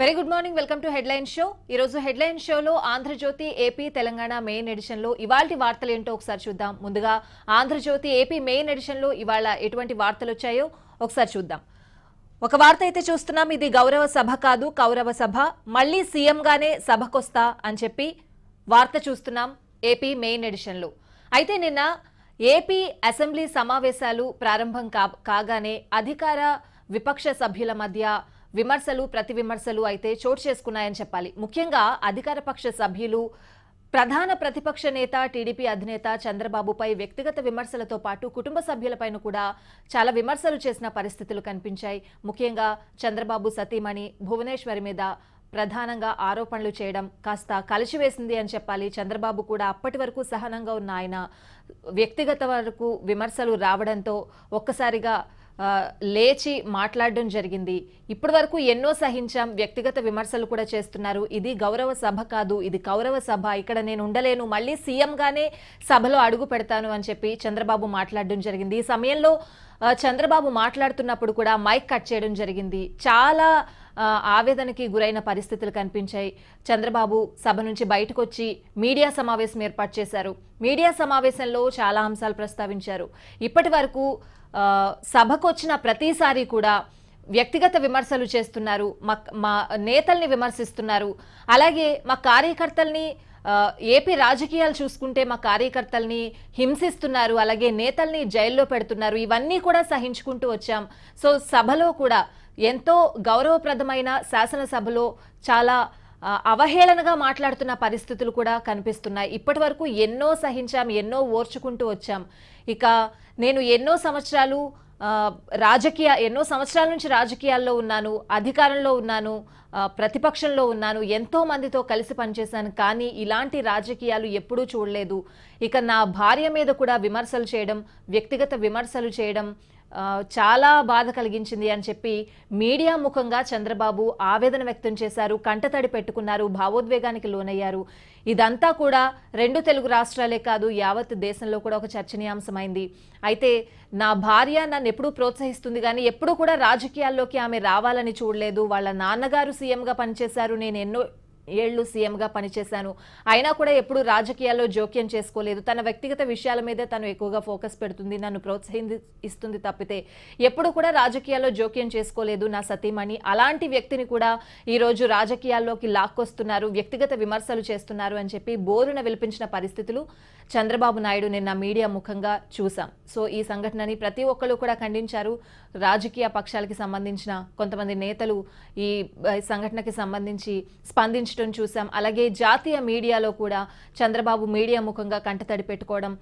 very good morning welcome to headline show ఈ రోజు headline షోలో Andhrajyothy AP Telangana main edition లో ఇవాళ వార్తలు ఏంటో ఒకసారి చూద్దాం ముందుగా ఆంధ్రజ్యోతి ఏపీ మెయిన్ ఎడిషన్ లో ఇవాళ ఎటువంటి వార్తలు వచ్చాయో ఒకసారి చూద్దాం ఒక వార్త అయితే చూస్తున్నాం ఇది గౌరవ సభ కాదు కౌరవ సభ మళ్లీ సీఎంగానే సభకొస్తా అని చెప్పి వార్త చూస్తున్నాం ఏపీ మెయిన్ ఎడిషన్ లో అయితే నిన్న ఏపీ అసెంబ్లీ సమావేశాలు ప్రారంభం కాగానే అధికార విపక్ష సభ్యుల మధ్య విమర్శలు ప్రతి విమర్శలు అయితే చోటు చేసుకున్నాయని చెప్పాలి ముఖ్యంగా అధికార పక్ష సభ్యులు ప్రధాన ప్రతిపక్ష నేత టీడీపీ అధినేత చంద్రబాబుపై వ్యక్తిగత విమర్శలతో పాటు కుటుంబ సభ్యులపైన కూడా చాలా విమర్శలు చేసిన పరిస్థితులు కనిపించాయి ముఖ్యంగా చంద్రబాబు సతీమణి భువనేశ్వరి మీద ప్రధానంగా ఆరోపణలు చేయడం కాస్త కలిసివేసింది అని చెప్పాలి చంద్రబాబు కూడా అప్పటి వరకు సహనంగా ఉన్న ఆయన వ్యక్తిగత వరకు విమర్శలు రావడంతో ఒక్కసారిగా లేచి మాట్లాడడం జరిగింది ఇప్పటి వరకు ఎన్నో సహించాం వ్యక్తిగత విమర్శలు కూడా చేస్తున్నారు ఇది గౌరవ సభ కాదు ఇది కౌరవ సభ ఇక్కడ నేను ఉండలేను మళ్ళీ సీఎంగానే సభలో అడుగు పెడతాను అని చెప్పి చంద్రబాబు మాట్లాడడం జరిగింది ఈ సమయంలో చంద్రబాబు మాట్లాడుతున్నప్పుడు కూడా మైక్ కట్ చేయడం జరిగింది చాలా ఆవేదనకి గురైన పరిస్థితులు కనిపించాయి చంద్రబాబు సభ నుంచి బయటకు వచ్చి మీడియా సమావేశం ఏర్పాటు చేశారు మీడియా సమావేశంలో చాలా అంశాలు ప్రస్తావించారు ఇప్పటి వరకు సభకు వచ్చిన ప్రతిసారి కూడా వ్యక్తిగత విమర్శలు చేస్తున్నారు మా నేతల్ని విమర్శిస్తున్నారు అలాగే మా కార్యకర్తల్ని ఏపీ రాజకీయాలు చూసుకుంటే మా కార్యకర్తల్ని హింసిస్తున్నారు అలాగే నేతల్ని జైల్లో పెడుతున్నారు ఇవన్నీ కూడా సహించుకుంటూ వచ్చాం సో సభలో కూడా ఎంతో గౌరవప్రదమైన శాసనసభలో చాలా అవహేళనగా మాట్లాడుతున్న పరిస్థితులు కూడా కనిపిస్తున్నాయి ఇప్పటి వరకు ఎన్నో సహించాం ఎన్నో ఓర్చుకుంటూ వచ్చాం ఇక నేను ఎన్నో సంవత్సరాలు రాజకీయ ఎన్నో సంవత్సరాల నుంచి రాజకీయాల్లో ఉన్నాను అధికారంలో ఉన్నాను ప్రతిపక్షంలో ఉన్నాను ఎంతో మందితో కలిసి పనిచేశాను కానీ ఇలాంటి రాజకీయాలు ఎప్పుడూ చూడలేదు ఇక నా భార్య మీద కూడా విమర్శలు చేయడం వ్యక్తిగత విమర్శలు చేయడం చాలా బాధ కలిగించింది అని చెప్పి మీడియా ముఖంగా చంద్రబాబు ఆవేదన వ్యక్తం చేశారు కంటతడి పెట్టుకున్నారు భావోద్వేగానికి లోనయ్యారు ఇదంతా కూడా రెండు తెలుగు రాష్ట్రాలే కాదు యావత్ దేశంలో కూడా ఒక చర్చనీయాంశమైంది అయితే నా భార్య నన్ను ఎప్పుడూ ప్రోత్సహిస్తుంది కానీ ఎప్పుడూ కూడా రాజకీయాల్లోకి ఆమె రావాలని చూడలేదు వాళ్ళ నాన్నగారు సీఎంగా పనిచేశారు నేను ఎన్నో ఏళ్లు సీఎంగా పనిచేశాను అయినా కూడా ఎప్పుడు రాజకీయాల్లో జోక్యం చేసుకోలేదు తన వ్యక్తిగత విషయాల మీదే తను ఎక్కువగా ఫోకస్ పెడుతుంది నన్ను ప్రోత్సహిస్తుంది తప్పితే ఎప్పుడు కూడా రాజకీయాల్లో జోక్యం చేసుకోలేదు నా సతీమణి అలాంటి వ్యక్తిని కూడా ఈరోజు రాజకీయాల్లోకి లాక్కొస్తున్నారు వ్యక్తిగత విమర్శలు చేస్తున్నారు అని చెప్పి బోరున విలిపించిన పరిస్థితులు చంద్రబాబు నాయుడు నిన్న మీడియా ముఖంగా చూశాం సో ఈ సంఘటనని ప్రతి ఒక్కరు కూడా ఖండించారు రాజకీయ పక్షాలకి సంబంధించిన కొంతమంది నేతలు ఈ సంఘటనకి సంబంధించి స్పందించడం చూసాం అలాగే జాతీయ మీడియాలో కూడా చంద్రబాబు మీడియా ముఖంగా కంటతడి పెట్టుకోవడం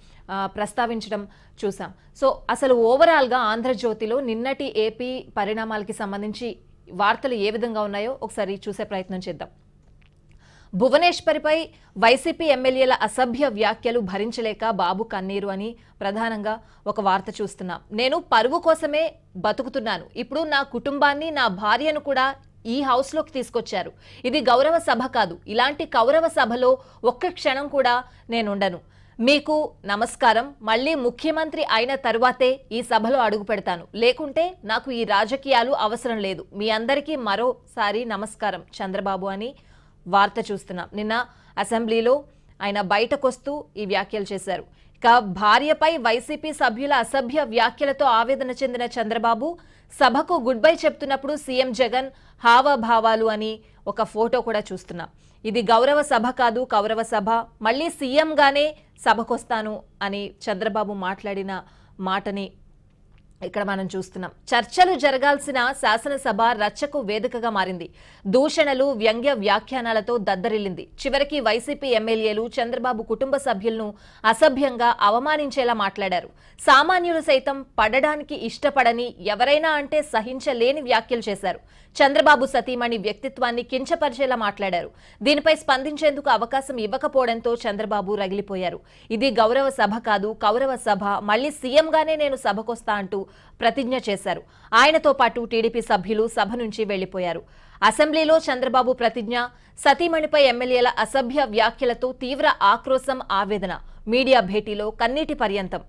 ప్రస్తావించడం చూసాం సో అసలు ఓవరాల్గా ఆంధ్రజ్యోతిలో నిన్నటి ఏపీ పరిణామాలకి సంబంధించి వార్తలు ఏ విధంగా ఉన్నాయో ఒకసారి చూసే ప్రయత్నం చేద్దాం భువనేశ్వరిపై వైసీపీ ఎమ్మెల్యేల అసభ్య వ్యాఖ్యలు భరించలేక బాబు కన్నీరు అని ప్రధానంగా ఒక వార్త చూస్తున్నాం నేను పరువు కోసమే బతుకుతున్నాను ఇప్పుడు నా కుటుంబాన్ని నా భార్యను కూడా ఈ హౌస్లోకి తీసుకొచ్చారు ఇది గౌరవ సభ కాదు ఇలాంటి కౌరవ సభలో ఒక్క క్షణం కూడా నేనుండను మీకు నమస్కారం మళ్ళీ ముఖ్యమంత్రి అయిన తరువాతే ఈ సభలో అడుగు పెడతాను లేకుంటే నాకు ఈ రాజకీయాలు అవసరం లేదు మీ అందరికీ మరోసారి నమస్కారం చంద్రబాబు అని వార్త చూస్తున్నాం నిన్న అసెంబ్లీలో ఆయన బయటకొస్తూ ఈ వ్యాఖ్యలు చేశారు ఇక భార్యపై వైసీపీ సభ్యుల అసభ్య వ్యాఖ్యలతో ఆవేదన చెందిన చంద్రబాబు సభకు గుడ్ బై చెప్తున్నప్పుడు సీఎం జగన్ హావభావాలు అని ఒక ఫోటో కూడా చూస్తున్నాం ఇది గౌరవ సభ కాదు కౌరవ సభ మళ్ళీ సీఎంగానే సభకొస్తాను అని చంద్రబాబు మాట్లాడిన మాటని ఇక్కడ మనం చూస్తున్నాం చర్చలు జరగాల్సిన శాసనసభ రచ్చకు వేదికగా మారింది దూషణలు వ్యంగ్య వ్యాఖ్యానాలతో దద్దరిల్లింది చివరికి వైసీపీ ఎమ్మెల్యేలు చంద్రబాబు కుటుంబ సభ్యులను అసభ్యంగా అవమానించేలా మాట్లాడారు సామాన్యులు సైతం పడడానికి ఇష్టపడని ఎవరైనా అంటే సహించలేని వ్యాఖ్యలు చేశారు చంద్రబాబు సతీమణి వ్యక్తిత్వాన్ని కించపరిచేలా మాట్లాడారు దీనిపై స్పందించేందుకు అవకాశం ఇవ్వకపోవడంతో చంద్రబాబు రగిలిపోయారు ఇది గౌరవ సభ కాదు కౌరవ సభ మళ్లీ సీఎంగానే నేను సభకొస్తా అంటూ ప్రతిజ్ఞ చేశారు ఆయనతో పాటు టీడీపీ సభ్యులు సభ నుంచి వెళ్లిపోయారు అసెంబ్లీలో చంద్రబాబు ప్రతిజ్ఞ సతీమణిపై ఎమ్మెల్యేల అసభ్య వ్యాఖ్యలతో తీవ్ర ఆక్రోశం ఆవేదన మీడియా భేటీలో కన్నీటి పర్యంతం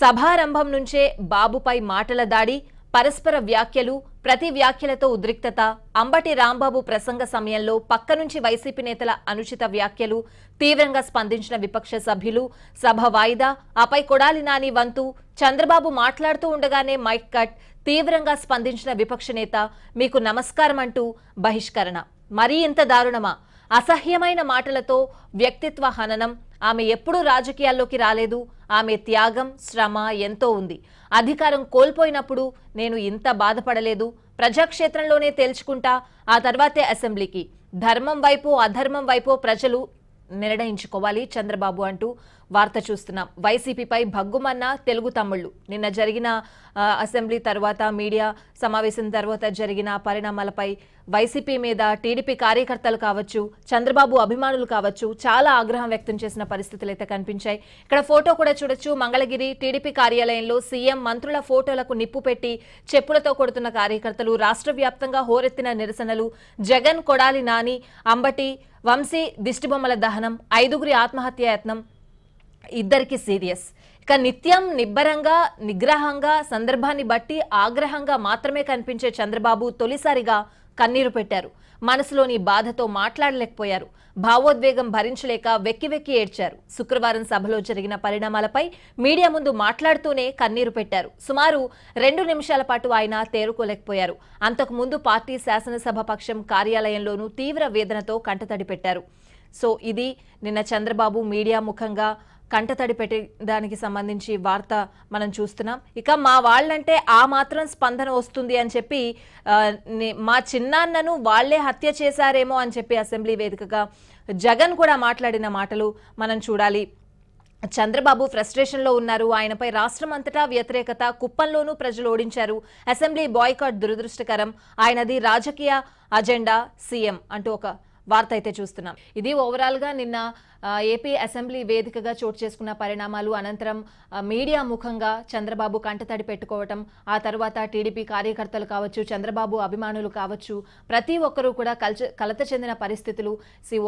సభారంభం నుంచే బాబుపై మాటల దాడి పరస్పర వ్యాఖ్యలు ప్రతి వ్యాఖ్యలతో ఉద్రిక్తత అంబటి రాంబాబు ప్రసంగ సమయంలో పక్క నుంచి వైసీపీ నేతల అనుచిత వ్యాఖ్యలు తీవ్రంగా స్పందించిన విపక్ష సభ్యులు సభ వాయిదా ఆపై కొడాలి నాని వంతు చంద్రబాబు మాట్లాడుతూ ఉండగానే మైక్ కట్ తీవ్రంగా స్పందించిన విపక్ష నేత మీకు నమస్కారం అంటూ బహిష్కరణ మరీ ఇంత దారుణమా అసహ్యమైన మాటలతో వ్యక్తిత్వ హననం ఆమె ఎప్పుడూ రాజకీయాల్లోకి రాలేదు ఆమె త్యాగం శ్రమ ఎంతో ఉంది అధికారం కోల్పోయినప్పుడు నేను ఇంత బాధపడలేదు ప్రజాక్షేత్రంలోనే తేల్చుకుంటా ఆ తర్వాతే అసెంబ్లీకి ధర్మం వైపు అధర్మం వైపు ప్రజలు నిర్ణయించుకోవాలి చంద్రబాబు అంటూ వార్త చూస్తున్నాం వైసీపీపై భగ్గుమన్న తెలుగు తమ్ముళ్లు నిన్న జరిగిన అసెంబ్లీ తర్వాత మీడియా సమావేశం తర్వాత జరిగిన పరిణామాలపై వైసీపీ మీద టీడీపీ కార్యకర్తలు కావచ్చు చంద్రబాబు అభిమానులు కావచ్చు చాలా ఆగ్రహం వ్యక్తం చేసిన పరిస్థితులు అయితే కనిపించాయి ఇక్కడ ఫోటో కూడా చూడొచ్చు మంగళగిరి టీడీపీ కార్యాలయంలో సీఎం మంత్రుల ఫోటోలకు నిప్పు పెట్టి చెప్పులతో కొడుతున్న కార్యకర్తలు రాష్ట్ర వ్యాప్తంగా హోరెత్తిన నిరసనలు జగన్ కొడాలి నాని అంబటి వంశీ దిష్టిబొమ్మల దహనం ఐదుగురి ఆత్మహత్య యత్నం ఇద్దరికి సీరియస్ ఇక నిత్యం నిబ్బరంగా నిగ్రహంగా సందర్భాన్ని బట్టి ఆగ్రహంగా మాత్రమే కనిపించే చంద్రబాబు తొలిసారిగా కన్నీరు పెట్టారు మనసులోని బాధతో మాట్లాడలేకపోయారు భావోద్వేగం భరించలేక వెక్కి వెక్కి ఏడ్చారు శుక్రవారం సభలో జరిగిన పరిణామాలపై మీడియా ముందు మాట్లాడుతూనే కన్నీరు పెట్టారు సుమారు రెండు నిమిషాల పాటు ఆయన తేరుకోలేకపోయారు అంతకుముందు పార్టీ శాసనసభ పక్షం కార్యాలయంలోనూ తీవ్ర వేదనతో కంటతడి పెట్టారు సో ఇది నిన్న చంద్రబాబు మీడియా ముఖంగా కంటతడి పెట్టడానికి సంబంధించి వార్త మనం చూస్తున్నాం ఇక మా వాళ్ళంటే ఆ మాత్రం స్పందన వస్తుంది అని చెప్పి మా చిన్నాన్నను వాళ్లే హత్య చేశారేమో అని చెప్పి అసెంబ్లీ వేదికగా జగన్ కూడా మాట్లాడిన మాటలు మనం చూడాలి చంద్రబాబు ఫ్రస్ట్రేషన్లో ఉన్నారు ఆయనపై రాష్ట్రం అంతటా వ్యతిరేకత కుప్పంలోనూ ప్రజలు ఓడించారు అసెంబ్లీ బాయ్కాట్ దురదృష్టకరం ఆయనది రాజకీయ అజెండా సీఎం అంటూ ఒక వార్త అయితే చూస్తున్నాం ఇది ఓవరాల్గా నిన్న ఏపీ అసెంబ్లీ వేదికగా చోటు చేసుకున్న పరిణామాలు అనంతరం మీడియా ముఖంగా చంద్రబాబు కంటతడి పెట్టుకోవటం ఆ తర్వాత టీడీపీ కార్యకర్తలు కావచ్చు చంద్రబాబు అభిమానులు కావచ్చు ప్రతి ఒక్కరూ కూడా కల్చ కలత చెందిన పరిస్థితులు సి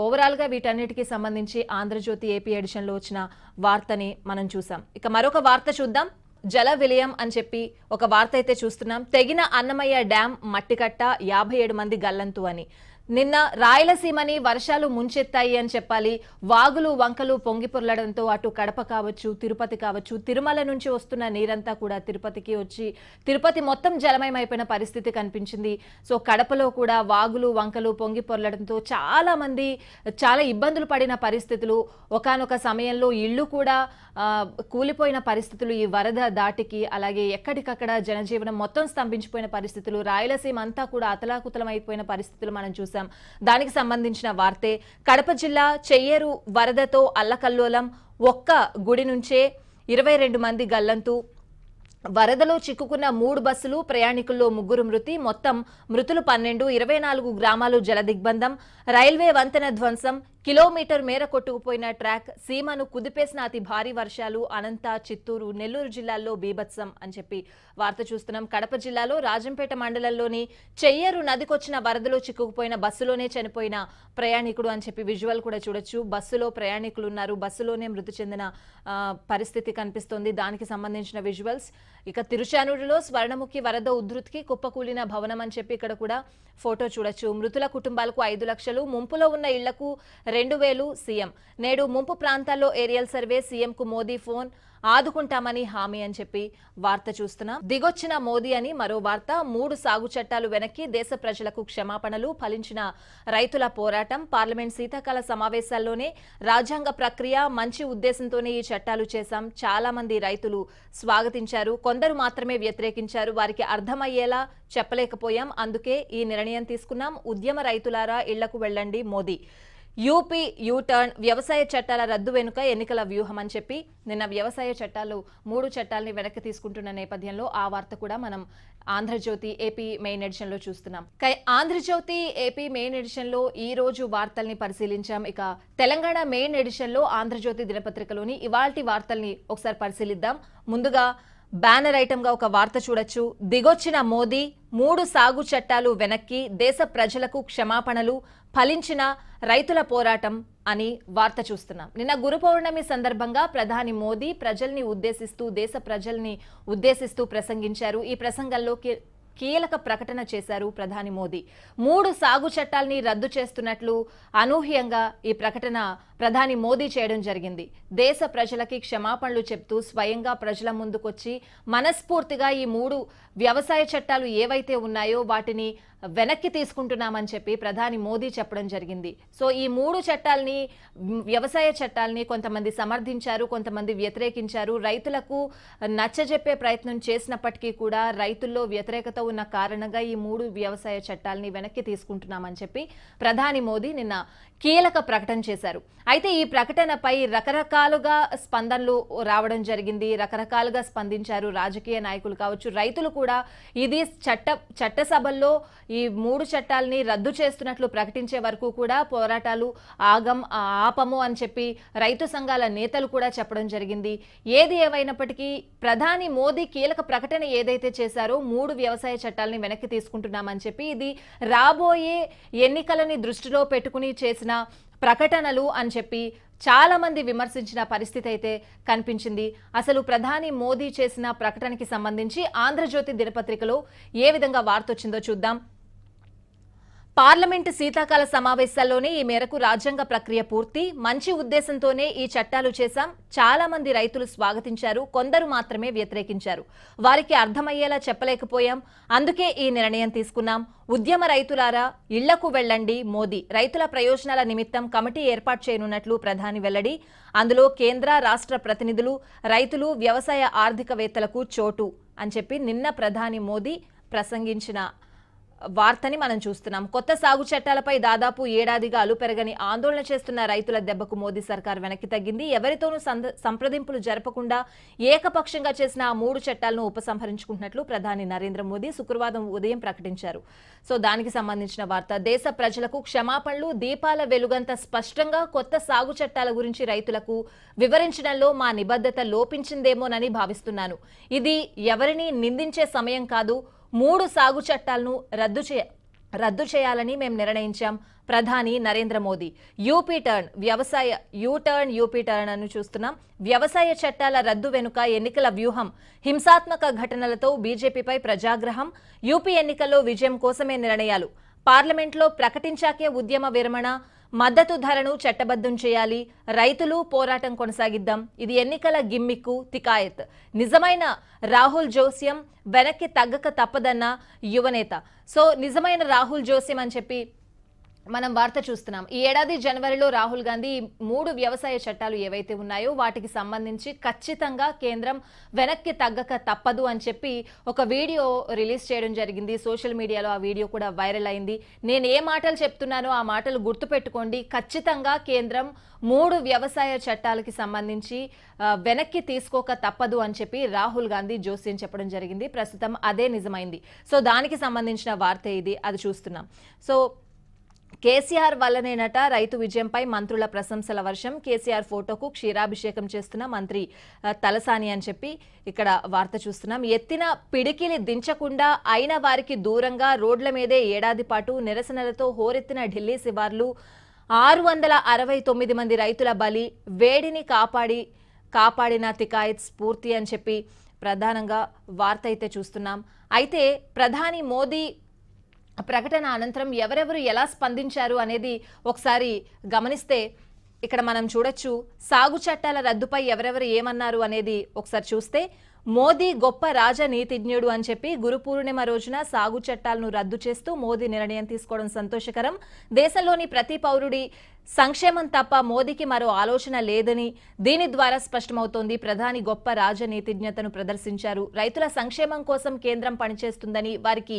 గా వీటన్నిటికీ సంబంధించి ఆంధ్రజ్యోతి ఏపీ ఎడిషన్లో వచ్చిన వార్తని మనం చూసాం ఇక మరొక వార్త చూద్దాం జల విలయం అని చెప్పి ఒక వార్త అయితే చూస్తున్నాం తెగిన అన్నమయ్య డ్యాం మట్టికట్ట యాభై ఏడు మంది గల్లంతు అని నిన్న రాయలసీమని వర్షాలు ముంచెత్తాయి అని చెప్పాలి వాగులు వంకలు పొంగిపొర్లడంతో అటు కడప కావచ్చు తిరుపతి కావచ్చు తిరుమల నుంచి వస్తున్న నీరంతా కూడా తిరుపతికి వచ్చి తిరుపతి మొత్తం జలమయమైపోయిన పరిస్థితి కనిపించింది సో కడపలో కూడా వాగులు వంకలు పొంగిపొర్లడంతో చాలా మంది చాలా ఇబ్బందులు పడిన పరిస్థితులు ఒకనొక సమయంలో ఇళ్ళు కూడా కూలిపోయిన పరిస్థితులు ఈ వరద దాటికి అలాగే ఎక్కడికక్కడ జనజీవనం మొత్తం స్తంభించిపోయిన పరిస్థితులు రాయలసీమ అంతా కూడా అతలాకుతలం అయిపోయిన పరిస్థితులు మనం చూసాం చేశాం దానికి సంబంధించిన వార్తే కడప జిల్లా చెయ్యేరు వరదతో అల్లకల్లోలం ఒక్క గుడి నుంచే ఇరవై రెండు మంది గల్లంతు వరదలో చిక్కుకున్న మూడు బస్సులు ప్రయాణికుల్లో ముగ్గురు మృతి మొత్తం మృతులు పన్నెండు ఇరవై నాలుగు గ్రామాలు జలదిగ్బంధం రైల్వే వంతెన ధ్వంసం కిలోమీటర్ మేర కొట్టుకుపోయిన ట్రాక్ సీమను కుదిపేసిన అతి భారీ వర్షాలు అనంత చిత్తూరు నెల్లూరు జిల్లాల్లో బీభత్సం అని చెప్పి వార్త చూస్తున్నాం కడప జిల్లాలో రాజంపేట మండలంలోని చెయ్యరు నదికొచ్చిన వరదలో చిక్కుకుపోయిన బస్సులోనే చనిపోయిన ప్రయాణికుడు అని చెప్పి విజువల్ కూడా చూడొచ్చు బస్సులో ప్రయాణికులు ఉన్నారు బస్సులోనే మృతి చెందిన పరిస్థితి కనిపిస్తోంది దానికి సంబంధించిన విజువల్స్ ఇక తిరుచానూరులో స్వర్ణముఖి వరద ఉధృతికి కుప్పకూలిన భవనం అని చెప్పి ఇక్కడ కూడా ఫోటో చూడొచ్చు మృతుల కుటుంబాలకు ఐదు లక్షలు ముంపులో ఉన్న ఇళ్లకు రెండు వేలు సీఎం నేడు ముంపు ప్రాంతాల్లో ఏరియల్ సర్వే సీఎంకు మోదీ ఫోన్ ఆదుకుంటామని హామీ అని చెప్పి వార్త చూస్తున్నాం దిగొచ్చిన మోదీ అని మరో వార్త మూడు సాగు చట్టాలు వెనక్కి దేశ ప్రజలకు క్షమాపణలు ఫలించిన రైతుల పోరాటం పార్లమెంట్ శీతాకాల సమావేశాల్లోనే రాజ్యాంగ ప్రక్రియ మంచి ఉద్దేశంతోనే ఈ చట్టాలు చేశాం చాలా మంది రైతులు స్వాగతించారు కొందరు మాత్రమే వ్యతిరేకించారు వారికి అర్థమయ్యేలా చెప్పలేకపోయాం అందుకే ఈ నిర్ణయం తీసుకున్నాం ఉద్యమ రైతులారా ఇళ్లకు వెళ్ళండి మోదీ యూపీ యూటర్న్ వ్యవసాయ చట్టాల రద్దు వెనుక ఎన్నికల వ్యూహం అని చెప్పి నిన్న వ్యవసాయ చట్టాలు మూడు చట్టాలని వెనక్కి తీసుకుంటున్న నేపథ్యంలో ఆ వార్త కూడా మనం ఆంధ్రజ్యోతి ఏపీ మెయిన్ ఎడిషన్లో చూస్తున్నాం ఆంధ్రజ్యోతి ఏపీ మెయిన్ ఎడిషన్లో ఈ రోజు వార్తల్ని పరిశీలించాం ఇక తెలంగాణ మెయిన్ ఎడిషన్లో ఆంధ్రజ్యోతి దినపత్రికలోని ఇవాల్టి వార్తల్ని ఒకసారి పరిశీలిద్దాం ముందుగా బ్యానర్ ఐటమ్ గా ఒక వార్త చూడొచ్చు దిగొచ్చిన మోదీ మూడు సాగు చట్టాలు వెనక్కి దేశ ప్రజలకు క్షమాపణలు ఫలించిన రైతుల పోరాటం అని వార్త చూస్తున్నాం నిన్న గురు పౌర్ణమి సందర్భంగా ప్రధాని మోదీ ప్రజల్ని ఉద్దేశిస్తూ దేశ ప్రజల్ని ఉద్దేశిస్తూ ప్రసంగించారు ఈ ప్రసంగంలో కీలక ప్రకటన చేశారు ప్రధాని మోదీ మూడు సాగు చట్టాల్ని రద్దు చేస్తున్నట్లు అనూహ్యంగా ఈ ప్రకటన ప్రధాని మోదీ చేయడం జరిగింది దేశ ప్రజలకి క్షమాపణలు చెప్తూ స్వయంగా ప్రజల ముందుకొచ్చి మనస్ఫూర్తిగా ఈ మూడు వ్యవసాయ చట్టాలు ఏవైతే ఉన్నాయో వాటిని వెనక్కి తీసుకుంటున్నామని చెప్పి ప్రధాని మోదీ చెప్పడం జరిగింది సో ఈ మూడు చట్టాలని వ్యవసాయ చట్టాలని కొంతమంది సమర్థించారు కొంతమంది వ్యతిరేకించారు రైతులకు నచ్చజెప్పే ప్రయత్నం చేసినప్పటికీ కూడా రైతుల్లో వ్యతిరేకత ఉన్న కారణంగా ఈ మూడు వ్యవసాయ చట్టాలని వెనక్కి తీసుకుంటున్నామని చెప్పి ప్రధాని మోదీ నిన్న కీలక ప్రకటన చేశారు అయితే ఈ ప్రకటనపై రకరకాలుగా స్పందనలు రావడం జరిగింది రకరకాలుగా స్పందించారు రాజకీయ నాయకులు కావచ్చు రైతులు కూడా ఇది చట్ట చట్టసభల్లో ఈ మూడు చట్టాలని రద్దు చేస్తున్నట్లు ప్రకటించే వరకు కూడా పోరాటాలు ఆగం ఆపము అని చెప్పి రైతు సంఘాల నేతలు కూడా చెప్పడం జరిగింది ఏది ఏవైనప్పటికీ ప్రధాని మోదీ కీలక ప్రకటన ఏదైతే చేశారో మూడు వ్యవసాయ చట్టాలని వెనక్కి తీసుకుంటున్నామని చెప్పి ఇది రాబోయే ఎన్నికలని దృష్టిలో పెట్టుకుని చేసిన ప్రకటనలు అని చెప్పి చాలా మంది విమర్శించిన పరిస్థితి అయితే కనిపించింది అసలు ప్రధాని మోదీ చేసిన ప్రకటనకి సంబంధించి ఆంధ్రజ్యోతి దినపత్రికలో ఏ విధంగా వార్త వచ్చిందో చూద్దాం పార్లమెంటు శీతాకాల సమావేశాల్లోనే ఈ మేరకు రాజ్యాంగ ప్రక్రియ పూర్తి మంచి ఉద్దేశంతోనే ఈ చట్టాలు చేశాం చాలా మంది రైతులు స్వాగతించారు కొందరు మాత్రమే వ్యతిరేకించారు వారికి అర్థమయ్యేలా చెప్పలేకపోయాం అందుకే ఈ నిర్ణయం తీసుకున్నాం ఉద్యమ రైతులారా ఇళ్లకు వెళ్లండి మోదీ రైతుల ప్రయోజనాల నిమిత్తం కమిటీ ఏర్పాటు చేయనున్నట్లు ప్రధాని వెల్లడి అందులో కేంద్ర రాష్ట్ర ప్రతినిధులు రైతులు వ్యవసాయ ఆర్థికవేత్తలకు చోటు అని చెప్పి నిన్న ప్రధాని మోదీ ప్రసంగించిన వార్తని మనం చూస్తున్నాం కొత్త సాగు చట్టాలపై దాదాపు ఏడాదిగా పెరగని ఆందోళన చేస్తున్న రైతుల దెబ్బకు మోదీ సర్కార్ వెనక్కి తగ్గింది ఎవరితోనూ సంప్రదింపులు జరపకుండా ఏకపక్షంగా చేసిన ఆ మూడు చట్టాలను ఉపసంహరించుకుంటున్నట్లు ప్రధాని నరేంద్ర మోదీ శుక్రవారం ఉదయం ప్రకటించారు సో దానికి సంబంధించిన వార్త దేశ ప్రజలకు క్షమాపణలు దీపాల వెలుగంత స్పష్టంగా కొత్త సాగు చట్టాల గురించి రైతులకు వివరించడంలో మా నిబద్ధత లోపించిందేమోనని భావిస్తున్నాను ఇది ఎవరిని నిందించే సమయం కాదు మూడు సాగు చట్టాలను రద్దు చే రద్దు చేయాలని మేము నిర్ణయించాం ప్రధాని నరేంద్ర మోదీ యూపీ టర్న్ వ్యవసాయ యూ టర్న్ యూపీ టర్న్ అని చూస్తున్నాం వ్యవసాయ చట్టాల రద్దు వెనుక ఎన్నికల వ్యూహం హింసాత్మక ఘటనలతో బీజేపీపై ప్రజాగ్రహం యూపీ ఎన్నికల్లో విజయం కోసమే నిర్ణయాలు పార్లమెంట్లో ప్రకటించాకే ఉద్యమ విరమణ మద్దతు ధరను చట్టబద్ధం చేయాలి రైతులు పోరాటం కొనసాగిద్దాం ఇది ఎన్నికల గిమ్మిక్కు తికాయత్ నిజమైన రాహుల్ జోస్యం వెనక్కి తగ్గక తప్పదన్న యువనేత సో నిజమైన రాహుల్ జోస్యం అని చెప్పి మనం వార్త చూస్తున్నాం ఈ ఏడాది జనవరిలో రాహుల్ గాంధీ మూడు వ్యవసాయ చట్టాలు ఏవైతే ఉన్నాయో వాటికి సంబంధించి ఖచ్చితంగా కేంద్రం వెనక్కి తగ్గక తప్పదు అని చెప్పి ఒక వీడియో రిలీజ్ చేయడం జరిగింది సోషల్ మీడియాలో ఆ వీడియో కూడా వైరల్ అయింది నేను ఏ మాటలు చెప్తున్నానో ఆ మాటలు గుర్తుపెట్టుకోండి ఖచ్చితంగా కేంద్రం మూడు వ్యవసాయ చట్టాలకి సంబంధించి వెనక్కి తీసుకోక తప్పదు అని చెప్పి రాహుల్ గాంధీ జోస్యం చెప్పడం జరిగింది ప్రస్తుతం అదే నిజమైంది సో దానికి సంబంధించిన వార్త ఇది అది చూస్తున్నాం సో కేసీఆర్ వల్లనేనట రైతు విజయంపై మంత్రుల ప్రశంసల వర్షం కేసీఆర్ ఫోటోకు క్షీరాభిషేకం చేస్తున్న మంత్రి తలసాని అని చెప్పి ఇక్కడ వార్త చూస్తున్నాం ఎత్తిన పిడికిలి దించకుండా అయిన వారికి దూరంగా రోడ్ల మీదే ఏడాది పాటు నిరసనలతో హోరెత్తిన ఢిల్లీ శివార్లు ఆరు వందల అరవై తొమ్మిది మంది రైతుల బలి వేడిని కాపాడి కాపాడిన తికాయత్ స్ఫూర్తి అని చెప్పి ప్రధానంగా వార్త అయితే చూస్తున్నాం అయితే ప్రధాని మోదీ ప్రకటన అనంతరం ఎవరెవరు ఎలా స్పందించారు అనేది ఒకసారి గమనిస్తే ఇక్కడ మనం చూడొచ్చు సాగు చట్టాల రద్దుపై ఎవరెవరు ఏమన్నారు అనేది ఒకసారి చూస్తే మోదీ గొప్ప రాజనీతిజ్ఞుడు అని చెప్పి గురు పూర్ణిమ రోజున సాగు చట్టాలను రద్దు చేస్తూ మోదీ నిర్ణయం తీసుకోవడం సంతోషకరం దేశంలోని ప్రతి పౌరుడి సంక్షేమం తప్ప మోదీకి మరో ఆలోచన లేదని దీని ద్వారా స్పష్టమవుతోంది ప్రధాని గొప్ప రాజనీతిజ్ఞతను ప్రదర్శించారు రైతుల సంక్షేమం కోసం కేంద్రం పనిచేస్తుందని వారికి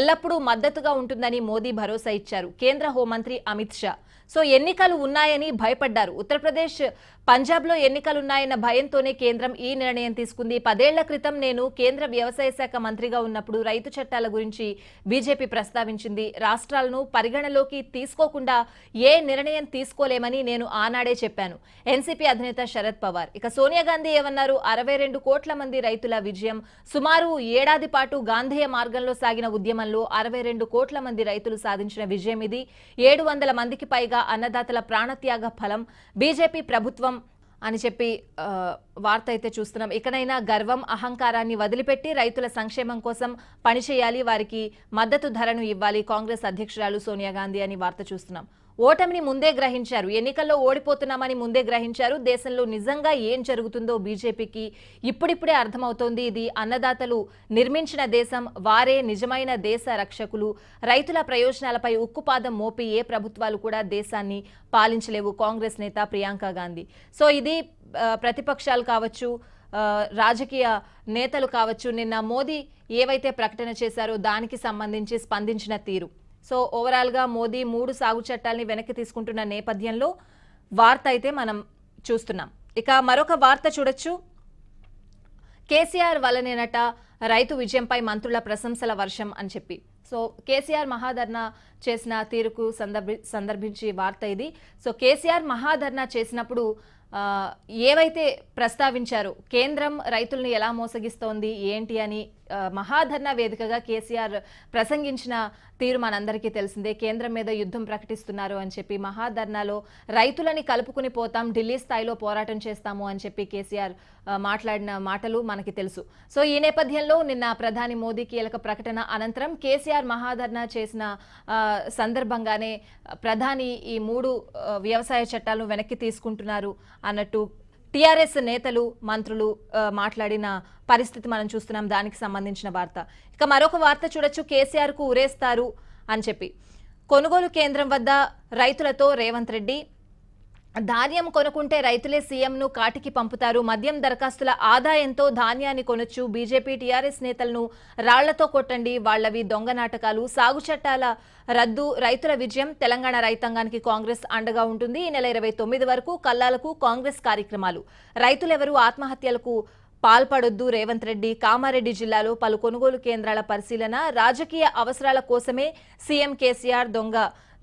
ఎల్లప్పుడూ మద్దతుగా ఉంటుందని మోదీ భరోసా ఇచ్చారు కేంద్ర హోంమంత్రి అమిత్ షా సో ఎన్నికలు ఉన్నాయని భయపడ్డారు ఉత్తరప్రదేశ్ పంజాబ్లో ఎన్నికలున్నాయన్న భయంతోనే కేంద్రం ఈ నిర్ణయం తీసుకుంది పదేళ్ల క్రితం నేను కేంద్ర వ్యవసాయ శాఖ మంత్రిగా ఉన్నప్పుడు రైతు చట్టాల గురించి బీజేపీ ప్రస్తావించింది రాష్ట్రాలను పరిగణలోకి తీసుకోకుండా ఏ నిర్ణయం తీసుకోలేమని నేను ఆనాడే చెప్పాను ఎన్సీపీ అధినేత శరద్ పవార్ ఇక సోనియా గాంధీ ఏమన్నారు అరవై రెండు కోట్ల మంది రైతుల విజయం సుమారు ఏడాది పాటు గాంధేయ మార్గంలో సాగిన ఉద్యమంలో అరవై రెండు కోట్ల మంది రైతులు సాధించిన విజయం ఇది ఏడు వందల మందికి పైగా అన్నదాతల ప్రాణత్యాగ ఫలం బీజేపీ ప్రభుత్వం అని చెప్పి వార్త అయితే చూస్తున్నాం ఇకనైనా గర్వం అహంకారాన్ని వదిలిపెట్టి రైతుల సంక్షేమం కోసం పనిచేయాలి వారికి మద్దతు ధరను ఇవ్వాలి కాంగ్రెస్ అధ్యక్షురాలు సోనియా గాంధీ అని వార్త చూస్తున్నాం ఓటమిని ముందే గ్రహించారు ఎన్నికల్లో ఓడిపోతున్నామని ముందే గ్రహించారు దేశంలో నిజంగా ఏం జరుగుతుందో బీజేపీకి ఇప్పుడిప్పుడే అర్థమవుతోంది ఇది అన్నదాతలు నిర్మించిన దేశం వారే నిజమైన దేశ రక్షకులు రైతుల ప్రయోజనాలపై ఉక్కుపాదం మోపి ఏ ప్రభుత్వాలు కూడా దేశాన్ని పాలించలేవు కాంగ్రెస్ నేత ప్రియాంక గాంధీ సో ఇది ప్రతిపక్షాలు కావచ్చు రాజకీయ నేతలు కావచ్చు నిన్న మోదీ ఏవైతే ప్రకటన చేశారో దానికి సంబంధించి స్పందించిన తీరు సో ఓవరాల్గా మోదీ మూడు సాగు చట్టాలని వెనక్కి తీసుకుంటున్న నేపథ్యంలో వార్త అయితే మనం చూస్తున్నాం ఇక మరొక వార్త చూడొచ్చు కేసీఆర్ వలనేనట రైతు విజయంపై మంత్రుల ప్రశంసల వర్షం అని చెప్పి సో కేసీఆర్ మహాధర్ణ చేసిన తీరుకు సందర్భి సందర్భించి వార్త ఇది సో కేసీఆర్ మహాధర్ణ చేసినప్పుడు ఏవైతే ప్రస్తావించారు కేంద్రం రైతుల్ని ఎలా మోసగిస్తోంది ఏంటి అని మహాధర్ణ వేదికగా కేసీఆర్ ప్రసంగించిన తీరు మనందరికీ తెలిసిందే కేంద్రం మీద యుద్ధం ప్రకటిస్తున్నారు అని చెప్పి మహాధర్నాలో రైతులని కలుపుకుని పోతాం ఢిల్లీ స్థాయిలో పోరాటం చేస్తాము అని చెప్పి కేసీఆర్ మాట్లాడిన మాటలు మనకి తెలుసు సో ఈ నేపథ్యంలో నిన్న ప్రధాని మోదీ కీలక ప్రకటన అనంతరం కేసీఆర్ మహాధర్ణ చేసిన సందర్భంగానే ప్రధాని ఈ మూడు వ్యవసాయ చట్టాలను వెనక్కి తీసుకుంటున్నారు అన్నట్టు టీఆర్ఎస్ నేతలు మంత్రులు మాట్లాడిన పరిస్థితి మనం చూస్తున్నాం దానికి సంబంధించిన వార్త ఇక మరొక వార్త చూడొచ్చు కేసీఆర్కు ఉరేస్తారు అని చెప్పి కొనుగోలు కేంద్రం వద్ద రైతులతో రేవంత్ రెడ్డి ధాన్యం కొనుక్కుంటే రైతులే సీఎంను కాటికి పంపుతారు మద్యం దరఖాస్తుల ఆదాయంతో ధాన్యాన్ని కొనొచ్చు బీజేపీ టీఆర్ఎస్ నేతలను రాళ్లతో కొట్టండి వాళ్లవి దొంగ నాటకాలు సాగు చట్టాల రద్దు రైతుల విజయం తెలంగాణ రైతాంగానికి కాంగ్రెస్ అండగా ఉంటుంది ఈ నెల ఇరవై తొమ్మిది వరకు కల్లాలకు కాంగ్రెస్ కార్యక్రమాలు రైతులెవరూ ఆత్మహత్యలకు పాల్పడొద్దు రేవంత్ రెడ్డి కామారెడ్డి జిల్లాలో పలు కొనుగోలు కేంద్రాల పరిశీలన రాజకీయ అవసరాల కోసమే సీఎం కేసీఆర్ దొంగ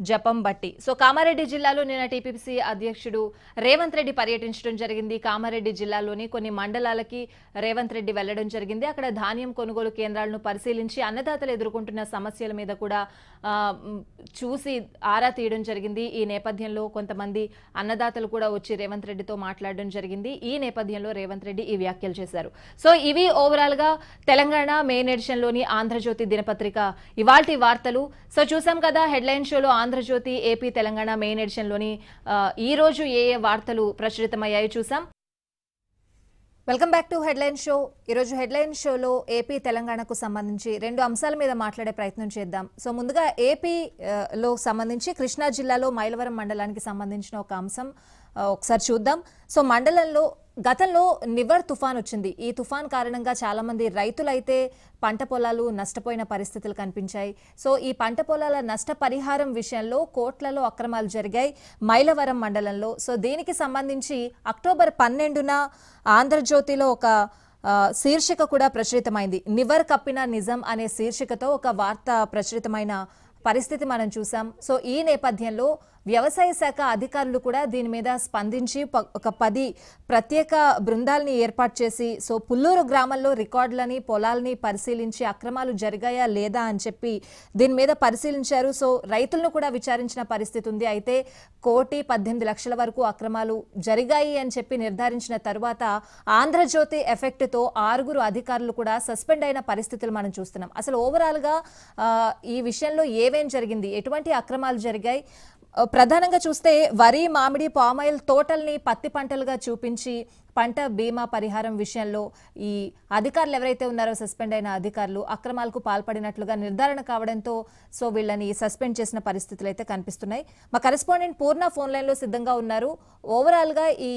జపం బట్టి సో కామారెడ్డి జిల్లాలో నిన్న టీపీసీ అధ్యక్షుడు రేవంత్ రెడ్డి పర్యటించడం జరిగింది కామారెడ్డి జిల్లాలోని కొన్ని మండలాలకి రేవంత్ రెడ్డి వెళ్లడం జరిగింది అక్కడ ధాన్యం కొనుగోలు కేంద్రాలను పరిశీలించి అన్నదాతలు ఎదుర్కొంటున్న సమస్యల మీద కూడా చూసి ఆరా తీయడం జరిగింది ఈ నేపథ్యంలో కొంతమంది అన్నదాతలు కూడా వచ్చి రేవంత్ రెడ్డితో మాట్లాడడం జరిగింది ఈ నేపథ్యంలో రేవంత్ రెడ్డి ఈ వ్యాఖ్యలు చేశారు సో ఇవి ఓవరాల్ గా తెలంగాణ మెయిన్ ఎడిషన్లోని ఆంధ్రజ్యోతి దినపత్రిక ఇవాల్టి వార్తలు సో చూసాం కదా హెడ్లైన్ షోలో ఆంధ్రజ్యోతి ఏపీ తెలంగాణ మెయిన్ ఎడిషన్లోని రోజు ఏ ఏ వార్తలు ప్రచురితమయ్యాయో చూసాం welcome back to headline show ఈరోజు హెడ్లైన్ షోలో ఏపీ తెలంగాణకు సంబంధించి రెండు అంశాల మీద మాట్లాడే ప్రయత్నం చేద్దాం సో ముందుగా ఏపీలో సంబంధించి కృష్ణా జిల్లాలో మైలవరం మండలానికి సంబంధించిన ఒక అంశం ఒకసారి చూద్దాం సో మండలంలో గతంలో నివర్ తుఫాన్ వచ్చింది ఈ తుఫాన్ కారణంగా చాలామంది రైతులైతే పంట పొలాలు నష్టపోయిన పరిస్థితులు కనిపించాయి సో ఈ పంట పొలాల నష్టపరిహారం విషయంలో కోట్లలో అక్రమాలు జరిగాయి మైలవరం మండలంలో సో దీనికి సంబంధించి అక్టోబర్ పన్నెండున ఆంధ్రజ్యోతిలో ఒక శీర్షిక కూడా ప్రచురితమైంది నివర్ కప్పిన నిజం అనే శీర్షికతో ఒక వార్త ప్రచురితమైన పరిస్థితి మనం చూసాం సో ఈ నేపథ్యంలో వ్యవసాయ శాఖ అధికారులు కూడా దీని మీద స్పందించి ఒక పది ప్రత్యేక బృందాలని ఏర్పాటు చేసి సో పుల్లూరు గ్రామంలో రికార్డులని పొలాలని పరిశీలించి అక్రమాలు జరిగాయా లేదా అని చెప్పి దీని మీద పరిశీలించారు సో రైతులను కూడా విచారించిన పరిస్థితి ఉంది అయితే కోటి పద్దెనిమిది లక్షల వరకు అక్రమాలు జరిగాయి అని చెప్పి నిర్ధారించిన తరువాత ఆంధ్రజ్యోతి ఎఫెక్ట్తో ఆరుగురు అధికారులు కూడా సస్పెండ్ అయిన పరిస్థితులు మనం చూస్తున్నాం అసలు ఓవరాల్గా ఈ విషయంలో ఏమేం జరిగింది ఎటువంటి అక్రమాలు జరిగాయి ప్రధానంగా చూస్తే వరి మామిడి పామాయిల్ తోటల్ని పత్తి పంటలుగా చూపించి పంట బీమా పరిహారం విషయంలో ఈ అధికారులు ఎవరైతే ఉన్నారో సస్పెండ్ అయిన అధికారులు అక్రమాలకు పాల్పడినట్లుగా నిర్ధారణ కావడంతో సో వీళ్ళని సస్పెండ్ చేసిన పరిస్థితులు అయితే కనిపిస్తున్నాయి మా కరెస్పాండెంట్ పూర్ణ ఫోన్ లైన్లో సిద్ధంగా ఉన్నారు ఓవరాల్గా ఈ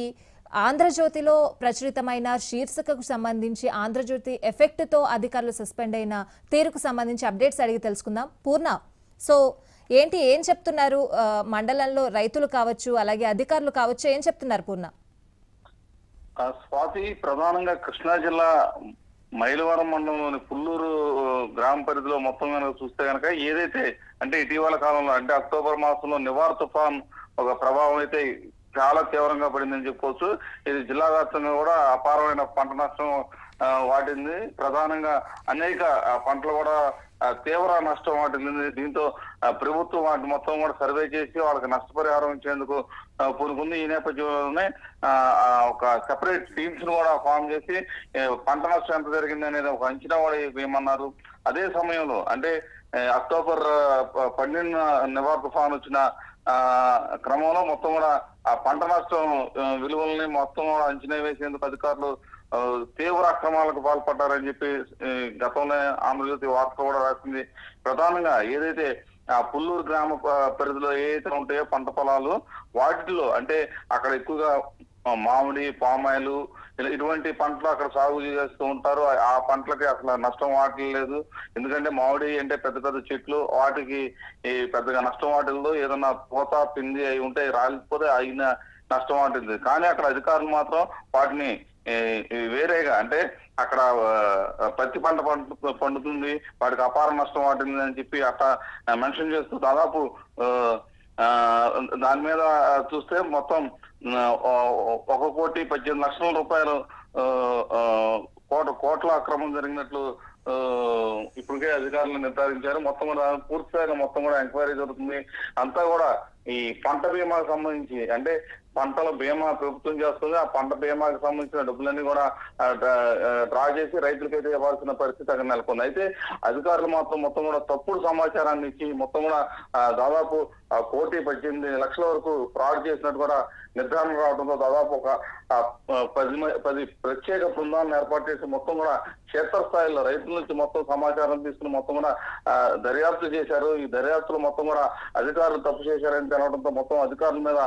ఆంధ్రజ్యోతిలో ప్రచురితమైన శీర్షికకు సంబంధించి ఆంధ్రజ్యోతి ఎఫెక్ట్తో అధికారులు సస్పెండ్ అయిన తీరుకు సంబంధించి అప్డేట్స్ అడిగి తెలుసుకుందాం పూర్ణ సో ఏంటి ఏం చెప్తున్నారు మండలంలో రైతులు కావచ్చు అలాగే అధికారులు కావచ్చు ఏం చెప్తున్నారు పూర్ణ స్వాతి ప్రధానంగా కృష్ణా జిల్లా మైలవరం మండలంలోని పుల్లూరు గ్రామ పరిధిలో మొత్తం కనుక చూస్తే కనుక ఏదైతే అంటే ఇటీవల కాలంలో అంటే అక్టోబర్ మాసంలో నివార్ తుఫాన్ ఒక ప్రభావం అయితే చాలా తీవ్రంగా పడిందని చెప్పుకోవచ్చు ఇది జిల్లా వ్యాప్తంగా కూడా అపారమైన పంట నష్టం వాటింది ప్రధానంగా అనేక పంటలు కూడా తీవ్ర నష్టం వాటిని దీంతో ప్రభుత్వం వాటి మొత్తం కూడా సర్వే చేసి వాళ్ళకి నష్టపరిహారం ఇచ్చేందుకు పూనుకుంది ఈ నేపథ్యంలోనే ఒక సెపరేట్ టీమ్స్ ను కూడా ఫామ్ చేసి పంట నష్టం ఎంత జరిగింది అనేది ఒక అంచనా కూడా వేయమన్నారు అదే సమయంలో అంటే అక్టోబర్ పన్నెండు నివార్ తుఫాన్ వచ్చిన క్రమంలో మొత్తం కూడా ఆ పంట నష్టం విలువల్ని మొత్తం కూడా అంచనా వేసేందుకు అధికారులు తీవ్ర అక్రమాలకు పాల్పడ్డారని చెప్పి గతంలో ఆంధ్రజ్యోతి వార్త కూడా రాసింది ప్రధానంగా ఏదైతే ఆ పుల్లూరు గ్రామ పరిధిలో ఏదైతే ఉంటాయో పంట పొలాలు వాటిలో అంటే అక్కడ ఎక్కువగా మామిడి పామాయిలు ఇటువంటి పంటలు అక్కడ సాగు చేస్తూ ఉంటారు ఆ పంటలకి అసలు నష్టం వాటలేదు ఎందుకంటే మామిడి అంటే పెద్ద పెద్ద చెట్లు వాటికి ఈ పెద్దగా నష్టం వాటిల్లు ఏదన్నా పూత పిండి అయి ఉంటే రాలిపోతే అయిన నష్టం వాటింది కానీ అక్కడ అధికారులు మాత్రం వాటిని వేరేగా అంటే అక్కడ పత్తి పంట పండుతుంది వాడికి అపార నష్టం వాటింది అని చెప్పి అట్లా మెన్షన్ చేస్తూ దాదాపు దాని మీద చూస్తే మొత్తం ఒక కోటి పద్దెనిమిది లక్షల రూపాయలు కోట కోట్ల అక్రమం జరిగినట్లు ఇప్పటికే అధికారులు నిర్ధారించారు మొత్తం కూడా పూర్తిగా మొత్తం కూడా ఎంక్వైరీ జరుగుతుంది అంతా కూడా ఈ పంట బీమాకు సంబంధించి అంటే పంటల బీమా ప్రభుత్వం చేస్తుంది ఆ పంట బీమాకి సంబంధించిన డబ్బులన్నీ కూడా డ్రా చేసి రైతులకైతే ఇవ్వాల్సిన పరిస్థితి అక్కడ నెలకొంది అయితే అధికారులు మాత్రం మొత్తం కూడా తప్పుడు సమాచారాన్ని ఇచ్చి మొత్తం కూడా దాదాపు కోటి పద్దెనిమిది లక్షల వరకు ఫ్రాడ్ చేసినట్టు కూడా నిర్ధారణ రావడంతో దాదాపు ఒక పది పది ప్రత్యేక బృందాలను ఏర్పాటు చేసి మొత్తం కూడా క్షేత్రస్థాయిలో రైతుల నుంచి మొత్తం సమాచారం తీసుకుని మొత్తం కూడా దర్యాప్తు చేశారు ఈ దర్యాప్తులు మొత్తం కూడా అధికారులు తప్పు చేశారని తెలవడంతో మొత్తం అధికారుల మీద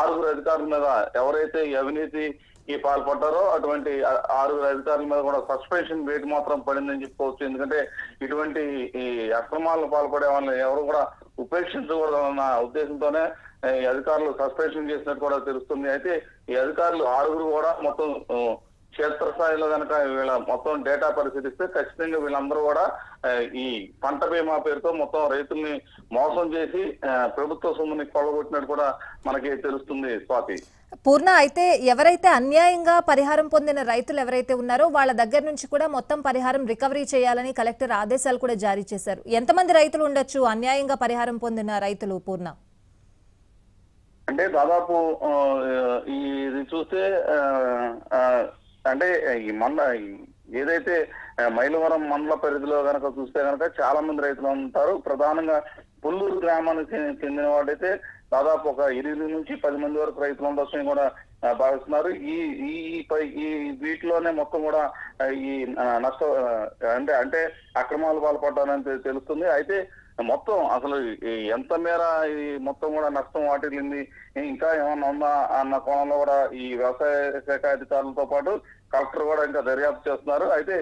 ఆరుగురు అధికారుల మీద ఎవరైతే అవినీతి ఈ పాల్పడ్డారో అటువంటి ఆరుగురు అధికారుల మీద కూడా సస్పెన్షన్ వేటు మాత్రం పడిందని చెప్పుకోవచ్చు ఎందుకంటే ఇటువంటి ఈ అక్రమాలను పాల్పడే వాళ్ళని ఎవరు కూడా ఉపేక్షించకూడదన్న ఉద్దేశంతోనే ఈ అధికారులు సస్పెన్షన్ చేసినట్టు కూడా తెలుస్తుంది అయితే ఈ అధికారులు ఆరుగురు కూడా మొత్తం క్షేత్రస్థాయిలో కనుక వీళ్ళ మొత్తం డేటా పరిశీలిస్తే ఖచ్చితంగా వీళ్ళందరూ కూడా ఈ పంట బీమా పేరుతో మొత్తం రైతుల్ని మోసం చేసి ప్రభుత్వ సొమ్ముని కొలగొట్టినట్టు కూడా మనకి తెలుస్తుంది స్వాతి పూర్ణ అయితే ఎవరైతే అన్యాయంగా పరిహారం పొందిన రైతులు ఎవరైతే ఉన్నారో వాళ్ళ దగ్గర నుంచి కూడా మొత్తం పరిహారం రికవరీ చేయాలని కలెక్టర్ ఆదేశాలు కూడా జారీ చేశారు ఎంతమంది రైతులు ఉండొచ్చు అన్యాయంగా పరిహారం పొందిన రైతులు పూర్ణ అంటే దాదాపు ఇది చూస్తే అంటే ఈ మండ ఏదైతే మైలవరం మండల పరిధిలో కనుక చూస్తే కనుక చాలా మంది రైతులు ఉంటారు ప్రధానంగా పుల్లూరు గ్రామానికి చెందిన వాడైతే దాదాపు ఒక ఇరవై నుంచి పది మంది వరకు రైతులు ఉండొచ్చని కూడా భావిస్తున్నారు ఈ ఈ వీటిలోనే మొత్తం కూడా ఈ నష్ట అంటే అంటే అక్రమాలు పాల్పడ్డారని తెలుస్తుంది అయితే మొత్తం అసలు ఎంత మేర ఇది మొత్తం కూడా నష్టం వాటిల్లింది ఇంకా ఏమన్నా ఉందా అన్న కోణంలో కూడా ఈ వ్యవసాయ శాఖ అధికారులతో పాటు కలెక్టర్ కూడా ఇంకా దర్యాప్తు చేస్తున్నారు అయితే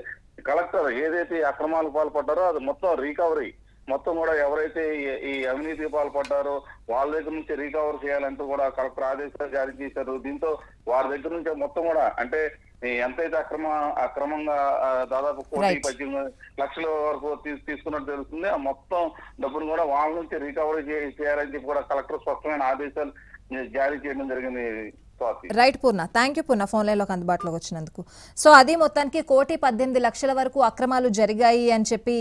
కలెక్టర్ ఏదైతే అక్రమాలకు పాల్పడ్డారో అది మొత్తం రికవరీ మొత్తం కూడా ఎవరైతే ఈ అవినీతికి పాల్పడ్డారో వాళ్ళ దగ్గర నుంచి రికవర్ చేయాలంటూ కూడా కలెక్టర్ ఆదేశాలు జారీ చేశారు దీంతో వారి దగ్గర నుంచి మొత్తం కూడా అంటే ఎంతైతే అక్రమ అక్రమంగా దాదాపు కోటి పద్దెనిమిది లక్షల వరకు తీసుకున్నట్టు తెలుస్తుంది ఆ మొత్తం డబ్బును కూడా వాళ్ళ నుంచి రికవరీ చేయాలని చెప్పి కూడా కలెక్టర్ స్పష్టమైన ఆదేశాలు జారీ చేయడం జరిగింది right Purna thank you Purna phone లైన్లోకి అందుబాటులోకి వచ్చినందుకు సో అది మొత్తానికి కోటి పద్దెనిమిది లక్షల వరకు అక్రమాలు జరిగాయి అని చెప్పి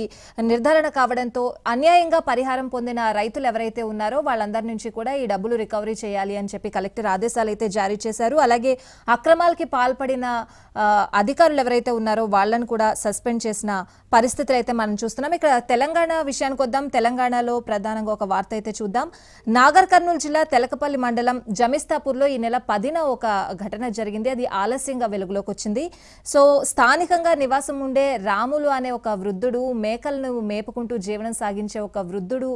నిర్ధారణ కావడంతో అన్యాయంగా పరిహారం పొందిన రైతులు ఎవరైతే ఉన్నారో వాళ్ళందరి నుంచి కూడా ఈ డబ్బులు రికవరీ చేయాలి అని చెప్పి కలెక్టర్ ఆదేశాలు అయితే జారీ చేశారు అలాగే అక్రమాలకి పాల్పడిన అధికారులు ఎవరైతే ఉన్నారో వాళ్లను కూడా సస్పెండ్ చేసిన పరిస్థితులు అయితే మనం చూస్తున్నాం ఇక్కడ తెలంగాణ విషయానికి వద్దాం తెలంగాణలో ప్రధానంగా ఒక వార్త అయితే చూద్దాం నాగర్ కర్నూలు జిల్లా తెలకపల్లి మండలం జమిస్తాపూర్లో ఈ నెల పది అదిన ఒక ఘటన జరిగింది అది ఆలస్యంగా వెలుగులోకి వచ్చింది సో స్థానికంగా నివాసం ఉండే రాములు అనే ఒక వృద్ధుడు మేకలను మేపుకుంటూ జీవనం సాగించే ఒక వృద్ధుడు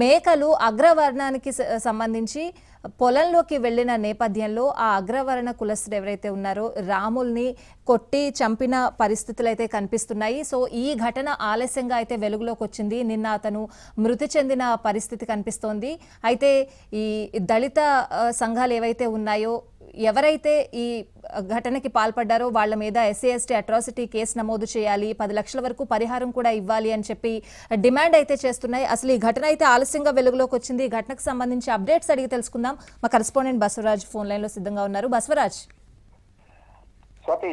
మేకలు అగ్రవర్ణానికి సంబంధించి పొలంలోకి వెళ్ళిన నేపథ్యంలో ఆ అగ్రవర్ణ కులస్తుడు ఎవరైతే ఉన్నారో రాముల్ని కొట్టి చంపిన పరిస్థితులు అయితే కనిపిస్తున్నాయి సో ఈ ఘటన ఆలస్యంగా అయితే వెలుగులోకి వచ్చింది నిన్న అతను మృతి చెందిన పరిస్థితి కనిపిస్తోంది అయితే ఈ దళిత సంఘాలు ఏవైతే ఉన్నాయో ఎవరైతే ఈ ఘటనకి పాల్పడ్డారో వాళ్ళ మీద ఎస్సీ ఎస్టీ అట్రాసిటీ కేసు నమోదు చేయాలి పది లక్షల వరకు పరిహారం కూడా ఇవ్వాలి అని చెప్పి డిమాండ్ అయితే చేస్తున్నాయి అసలు ఈ ఘటన అయితే ఆలస్యంగా వెలుగులోకి వచ్చింది ఈ ఘటనకు సంబంధించి అప్డేట్స్ అడిగి తెలుసుకుందాం మా కరెస్పాండెంట్ బసవరాజ్ ఫోన్ లైన్లో సిద్ధంగా ఉన్నారు బసవరాజ్ స్వాతి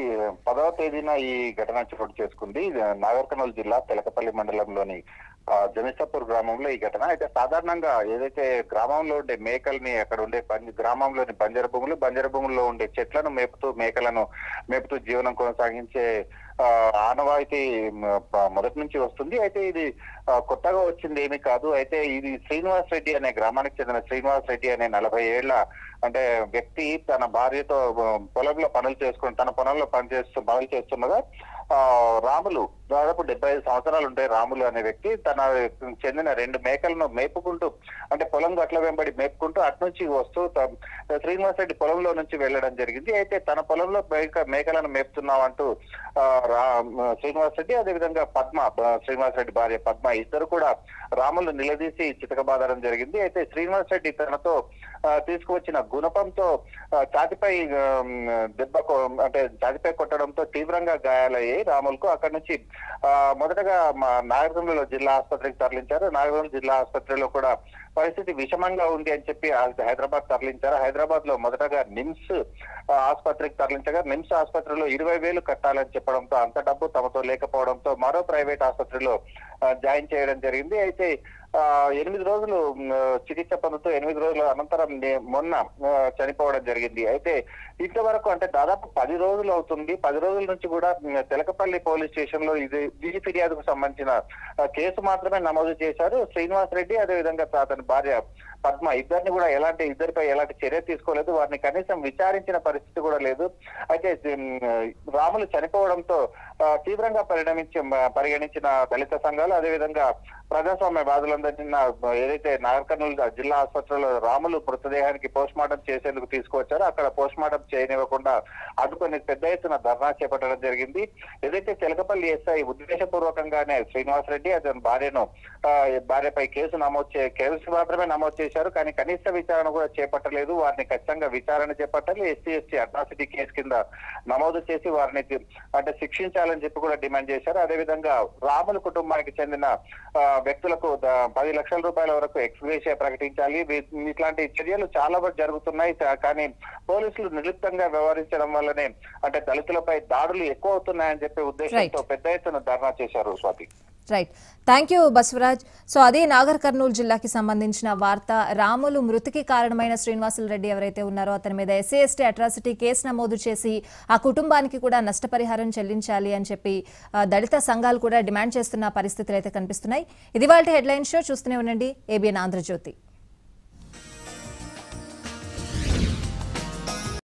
పదవ తేదీన ఈ ఘటన చోటు చేసుకుంది నాగర్కర్నూలు జిల్లా తెలకపల్లి మండలంలోని జమిస్తాపూర్ గ్రామంలో ఈ ఘటన అయితే సాధారణంగా ఏదైతే గ్రామంలో ఉండే మేకల్ని అక్కడ ఉండే గ్రామంలోని బంజర భూములు బంజర భూముల్లో ఉండే చెట్లను మేపుతూ మేకలను మేపుతూ జీవనం కొనసాగించే ఆనవాయితీ మొదటి నుంచి వస్తుంది అయితే ఇది కొత్తగా వచ్చింది ఏమి కాదు అయితే ఇది శ్రీనివాస్ రెడ్డి అనే గ్రామానికి చెందిన శ్రీనివాస్ రెడ్డి అనే నలభై ఏళ్ల అంటే వ్యక్తి తన భార్యతో పొలంలో పనులు చేసుకుని తన పొలంలో పని చేస్తూ పనులు ఆ రాములు దాదాపు డెబ్బై ఐదు సంవత్సరాలు ఉంటాయి రాములు అనే వ్యక్తి తన చెందిన రెండు మేకలను మేపుకుంటూ అంటే పొలం గట్ల వెంబడి మేపుకుంటూ అటునుంచి వస్తూ శ్రీనివాస్ రెడ్డి పొలంలో నుంచి వెళ్ళడం జరిగింది అయితే తన పొలంలో మేక మేకలను మేపుతున్నామంటూ శ్రీనివాస్ రెడ్డి అదేవిధంగా పద్మ శ్రీనివాస్ రెడ్డి భార్య పద్మ ఇద్దరు కూడా రాములు నిలదీసి చితకబాదడం జరిగింది అయితే శ్రీనివాస్ రెడ్డి తనతో తీసుకువచ్చిన గుణపంతో తాతిపై దెబ్బ అంటే ఛాతిపై కొట్టడంతో తీవ్రంగా గాయాలయ్యాయి రాములకు అక్కడి నుంచి మొదటగా నాగరంలో జిల్లా ఆసుపత్రికి తరలించారు నాగరం జిల్లా ఆసుపత్రిలో కూడా పరిస్థితి విషమంగా ఉంది అని చెప్పి హైదరాబాద్ తరలించారు హైదరాబాద్ లో మొదటగా నిమ్స్ ఆసుపత్రికి తరలించగా నిమ్స్ ఆసుపత్రిలో ఇరవై వేలు కట్టాలని చెప్పడంతో అంత డబ్బు తమతో లేకపోవడంతో మరో ప్రైవేట్ ఆసుపత్రిలో జాయిన్ చేయడం జరిగింది అయితే ఎనిమిది రోజులు చికిత్స పొందుతూ ఎనిమిది రోజుల అనంతరం మొన్న చనిపోవడం జరిగింది అయితే ఇంతవరకు అంటే దాదాపు పది రోజులు అవుతుంది పది రోజుల నుంచి కూడా తెలకపల్లి పోలీస్ స్టేషన్ లో ఇది విధి ఫిర్యాదుకు సంబంధించిన కేసు మాత్రమే నమోదు చేశారు శ్రీనివాస్ రెడ్డి అదేవిధంగా అతని భార్య పద్మ ఇద్దరిని కూడా ఎలాంటి ఇద్దరిపై ఎలాంటి చర్య తీసుకోలేదు వారిని కనీసం విచారించిన పరిస్థితి కూడా లేదు అయితే రాములు చనిపోవడంతో తీవ్రంగా పరిణమించి పరిగణించిన దళిత సంఘాలు అదేవిధంగా ప్రజాస్వామ్య బాధలందరినీ ఏదైతే నాగర్ కర్నూలు జిల్లా ఆసుపత్రిలో రాములు మృతదేహానికి పోస్ట్ మార్టం చేసేందుకు తీసుకువచ్చారో అక్కడ పోస్ట్ మార్టం చేయనివ్వకుండా అడ్డుకొని పెద్ద ఎత్తున ధర్నా చేపట్టడం జరిగింది ఏదైతే తెలకపల్లి ఎస్ఐ ఉద్దేశపూర్వకంగానే శ్రీనివాసరెడ్డి అతని భార్యను భార్యపై కేసు నమోదు చే కేసు మాత్రమే నమోదు చేశారు కానీ కనీస విచారణ కూడా చేపట్టలేదు వారిని ఖచ్చితంగా విచారణ చేపట్టాలి ఎస్సీ ఎస్టీ అట్రాసిటీ కేసు కింద నమోదు చేసి వారిని అంటే శిక్షించాలని చెప్పి కూడా డిమాండ్ చేశారు అదేవిధంగా రాముల కుటుంబానికి చెందిన వ్యక్తులకు పది లక్షల రూపాయల వరకు ఎక్స్గ్రేషియా ప్రకటించాలి ఇట్లాంటి చర్యలు చాలా వరకు జరుగుతున్నాయి కానీ పోలీసులు నిర్లిప్తంగా వ్యవహరించడం వల్లనే అంటే దళితులపై దాడులు ఎక్కువ అవుతున్నాయని చెప్పే ఉద్దేశంతో పెద్ద ఎత్తున ధర్నా చేశారు Swathi right thank you Baswaraj so అదే నాగర్ కర్నూలు జిల్లాకి సంబంధించిన వార్త రాములు మృతికి కారణమైన శ్రీనివాసులు రెడ్డి ఎవరైతే ఉన్నారో అతని మీద ఎస్సీ ఎస్టీ అట్రాసిటీ కేసు నమోదు చేసి ఆ కుటుంబానికి కూడా నష్టపరిహారం చెల్లించాలి అని చెప్పి దళిత సంఘాలు కూడా డిమాండ్ చేస్తున్న పరిస్థితులు అయితే కనిపిస్తున్నాయి ఇది వాళ్ళ హెడ్లైన్ షో చూస్తూనే ఉండండి ఏబిఎన్ ఆంధ్రజ్యోతి